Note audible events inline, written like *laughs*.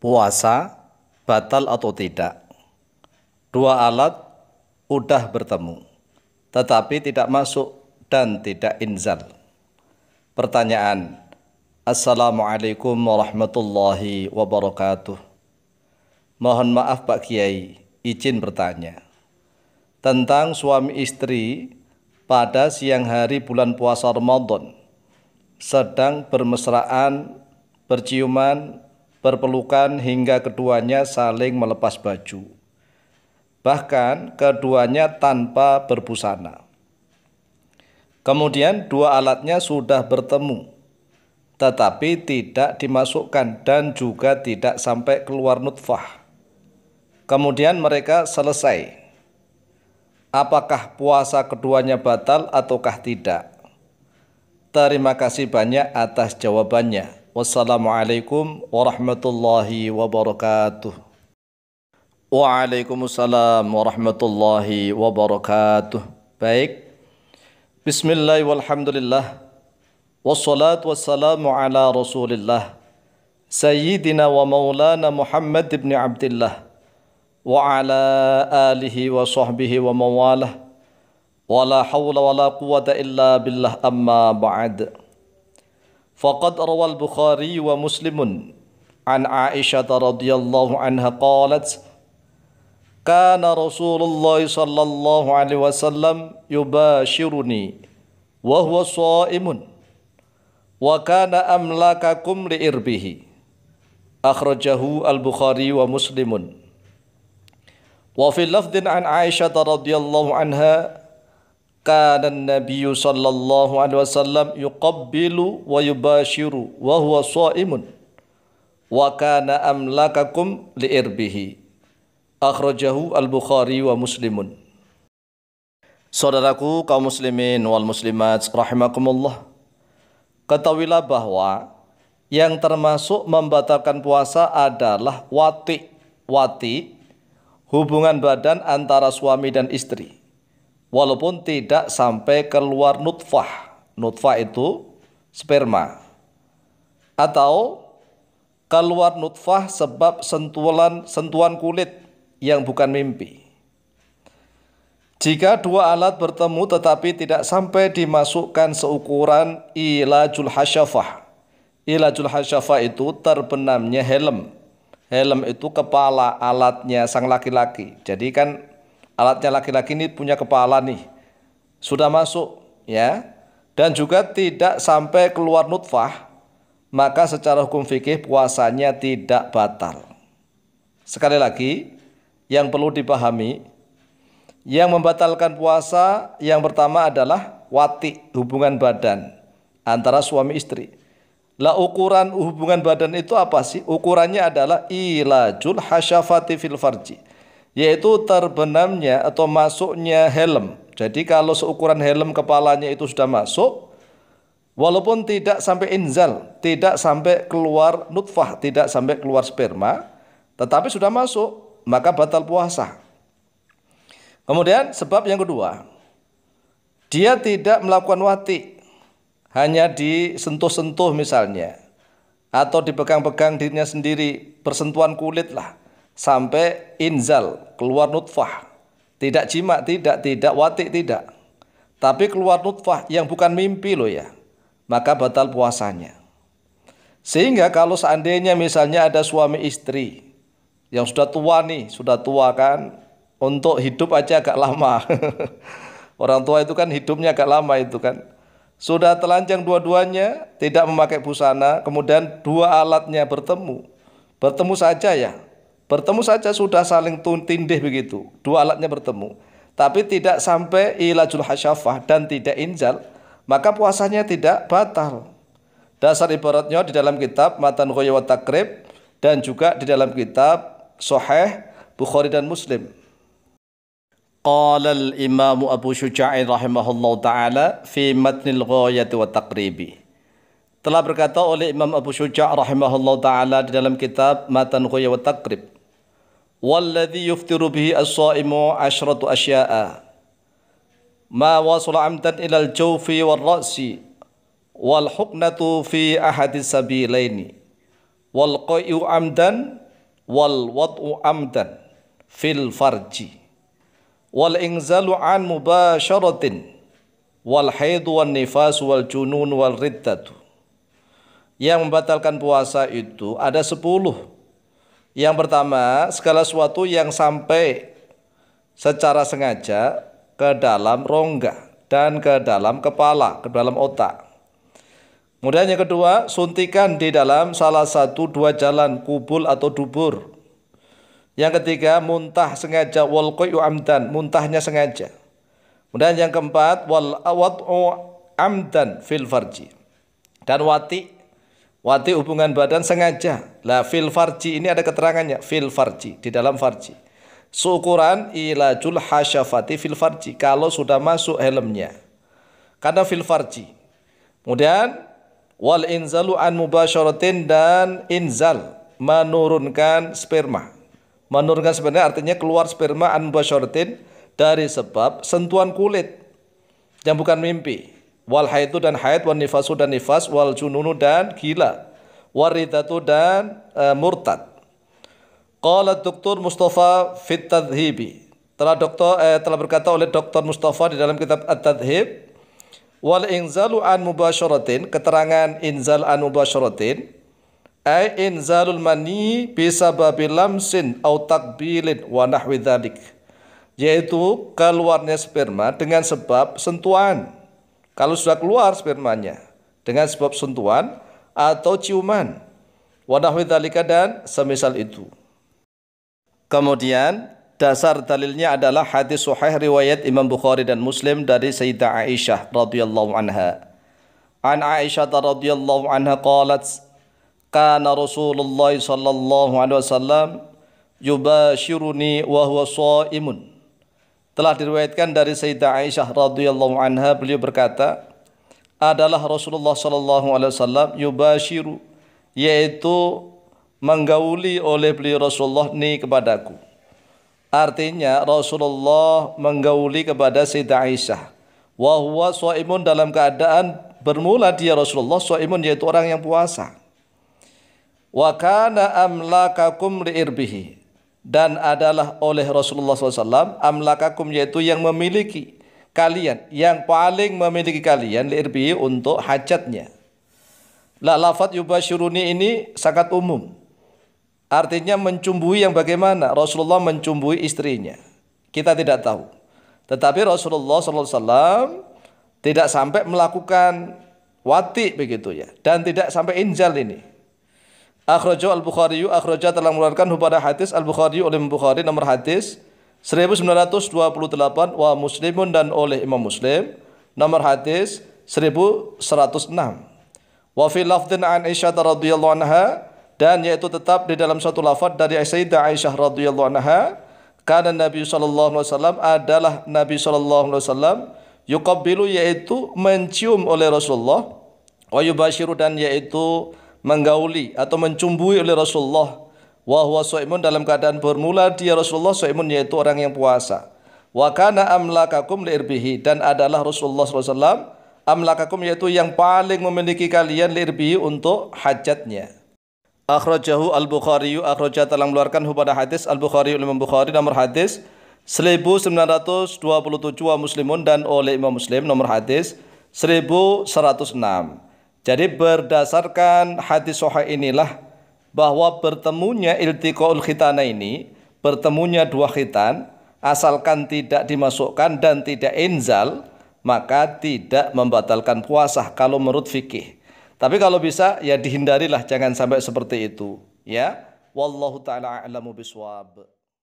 puasa batal atau tidak. Dua alat udah bertemu, tetapi tidak masuk dan tidak inzal. Pertanyaan, Assalamualaikum warahmatullahi wabarakatuh. Mohon maaf Pak Kiai, izin bertanya. Tentang suami istri pada siang hari bulan puasa Ramadan sedang bermesraan, berciuman, berpelukan hingga keduanya saling melepas baju. Bahkan keduanya tanpa berbusana. Kemudian dua alatnya sudah bertemu, tetapi tidak dimasukkan dan juga tidak sampai keluar nutfah. Kemudian mereka selesai. Apakah puasa keduanya batal ataukah tidak? Terima kasih banyak atas jawabannya. Wassalamualaikum warahmatullahi wabarakatuh. Waalaikumsalam warahmatullahi wabarakatuh. Baik. Bismillah walhamdulillah. Wassalatu wassalamu ala rasulillah. Sayyidina wa maulana Muhammad ibn Abdullah. Wa ala alihi wa sahbihi wa mawalah. Wa la hawla wa la quwata illa billah amma ba'd. فقد روى البخاري ومسلم عن عائشة رضي الله عنها قالت كان رسول الله صلى الله عليه وسلم يباشرني وهو صائم وكان أملاككم لإربه أخرجه البخاري ومسلم وفي لفظ عن عائشة رضي الله عنها كان النبي صلى الله عليه وسلم يقبل ويباشر وهو صائم وكان akhrajahu al أخرجه البخاري ومسلم Saudaraku kaum muslimin wal muslimat rahimakumullah. Ketahuilah bahwa yang termasuk membatalkan puasa adalah wati. Wati hubungan badan antara suami dan istri walaupun tidak sampai keluar nutfah. Nutfah itu sperma. Atau keluar nutfah sebab sentuhan sentuhan kulit yang bukan mimpi. Jika dua alat bertemu tetapi tidak sampai dimasukkan seukuran ilajul hasyafah. Ilajul hasyafah itu terbenamnya helm. Helm itu kepala alatnya sang laki-laki. Jadi kan alatnya laki-laki ini punya kepala nih sudah masuk ya dan juga tidak sampai keluar nutfah maka secara hukum fikih puasanya tidak batal sekali lagi yang perlu dipahami yang membatalkan puasa yang pertama adalah wati hubungan badan antara suami istri lah ukuran hubungan badan itu apa sih? Ukurannya adalah ilajul hasyafati fil farji yaitu terbenamnya atau masuknya helm. Jadi kalau seukuran helm kepalanya itu sudah masuk, walaupun tidak sampai inzal, tidak sampai keluar nutfah, tidak sampai keluar sperma, tetapi sudah masuk, maka batal puasa. Kemudian sebab yang kedua, dia tidak melakukan wati, hanya disentuh-sentuh misalnya, atau dipegang-pegang dirinya sendiri, bersentuhan kulit lah, sampai inzal keluar nutfah tidak jima tidak tidak watik tidak tapi keluar nutfah yang bukan mimpi loh ya maka batal puasanya sehingga kalau seandainya misalnya ada suami istri yang sudah tua nih sudah tua kan untuk hidup aja agak lama *laughs* orang tua itu kan hidupnya agak lama itu kan sudah telanjang dua-duanya tidak memakai busana kemudian dua alatnya bertemu bertemu saja ya Bertemu saja sudah saling tindih begitu. Dua alatnya bertemu. Tapi tidak sampai ilajul hasyafah dan tidak injal. Maka puasanya tidak batal. Dasar ibaratnya di dalam kitab Matan Ghoya wa Takrib dan juga di dalam kitab Soheh Bukhari dan Muslim. Qala al Abu Syuja'i rahimahullah ta'ala fi matnil ghayati wa takribi Telah berkata oleh Imam Abu Syuja' rahimahullah ta'ala di dalam kitab Matan Ghoya wa Takrib. Walladhi yuftiru bihi as-saimu asyratu asya'a ma wasula amdan ilal jawfi wal ra'si wal huknatu fi ahadis sabilaini wal qai'u amdan wal wad'u amdan fil farji wal ingzalu an mubasharatin wal haidu wan nifas wal junun wal riddatu yang membatalkan puasa itu ada sepuluh yang pertama, segala sesuatu yang sampai secara sengaja ke dalam rongga dan ke dalam kepala, ke dalam otak. Kemudian yang kedua, suntikan di dalam salah satu dua jalan, kubul atau dubur. Yang ketiga, muntah sengaja wal amdan, muntahnya sengaja. Kemudian yang keempat, wal awadu amdan fil farji. Dan wati Wati hubungan badan sengaja. Lah fil farji ini ada keterangannya. Fil farji. Di dalam farji. Sukuran ilajul hasyafati fil farji. Kalau sudah masuk helmnya. Karena fil farji. Kemudian. Wal inzalu an mubasyaratin dan inzal. Menurunkan sperma. Menurunkan sperma artinya keluar sperma an mubasyaratin. Dari sebab sentuhan kulit. Yang bukan mimpi wal haidu dan haid wan nifasu dan nifas wal jununu dan gila waridatu dan uh, murtad qala doktor Mustafa fit tadhibi telah doktor eh, telah berkata oleh doktor Mustafa di dalam kitab at-tadhib wal inzalu an mubasharatin keterangan inzal an mubasharatin ay inzalul mani bisababi lamsin au takbilin wa nahwi dhalik yaitu keluarnya sperma dengan sebab sentuhan kalau sudah keluar spermanya dengan sebab sentuhan atau ciuman wanahwi dalika dan semisal itu kemudian dasar dalilnya adalah hadis sahih riwayat Imam Bukhari dan Muslim dari Sayyidah Aisyah radhiyallahu anha an Aisyah radhiyallahu anha qalat kana Rasulullah sallallahu alaihi wasallam yubashiruni wa huwa shaimun telah diriwayatkan dari Sayyidah Aisyah radhiyallahu anha beliau berkata adalah Rasulullah sallallahu alaihi wasallam yubashiru yaitu menggauli oleh beliau Rasulullah ni kepadaku. Artinya Rasulullah menggauli kepada Sayyidah Aisyah. Wa huwa shaimun dalam keadaan bermula dia Rasulullah shaimun yaitu orang yang puasa. Wa kana amlakakum liirbihi dan adalah oleh Rasulullah SAW amlakakum yaitu yang memiliki kalian yang paling memiliki kalian lirbi untuk hajatnya la lafat yubashiruni ini sangat umum artinya mencumbui yang bagaimana Rasulullah mencumbui istrinya kita tidak tahu tetapi Rasulullah SAW tidak sampai melakukan wati begitu ya dan tidak sampai injal ini Akhrajo Al-Bukhari Akhraja telah mengeluarkan pada hadis Al-Bukhari oleh Bukhari nomor hadis 1928 wa Muslimun dan oleh Imam Muslim nomor hadis 1106 wa fi lafdhin an Aisyah radhiyallahu anha dan yaitu tetap di dalam satu lafaz dari Sayyidah Aisyah radhiyallahu anha karena Nabi sallallahu alaihi wasallam adalah Nabi sallallahu alaihi wasallam yuqabbilu yaitu mencium oleh Rasulullah wa yubashiru dan yaitu menggauli atau mencumbui oleh Rasulullah wa huwa shaimun dalam keadaan bermula dia Rasulullah shaimun yaitu orang yang puasa wa kana amlakakum liirbihi dan adalah Rasulullah SAW amlakakum yaitu yang paling memiliki kalian liirbihi untuk hajatnya akhrajahu al-Bukhari akhrajah telah mengeluarkan kepada hadis al-Bukhari oleh Imam Bukhari nomor hadis 1927 muslimun dan oleh Imam Muslim nomor hadis 1106 jadi berdasarkan hadis soha inilah bahwa bertemunya iltiqaul khitana ini, bertemunya dua khitan, asalkan tidak dimasukkan dan tidak inzal, maka tidak membatalkan puasa kalau menurut fikih. Tapi kalau bisa ya dihindarilah jangan sampai seperti itu, ya. Wallahu taala a'lamu biswab.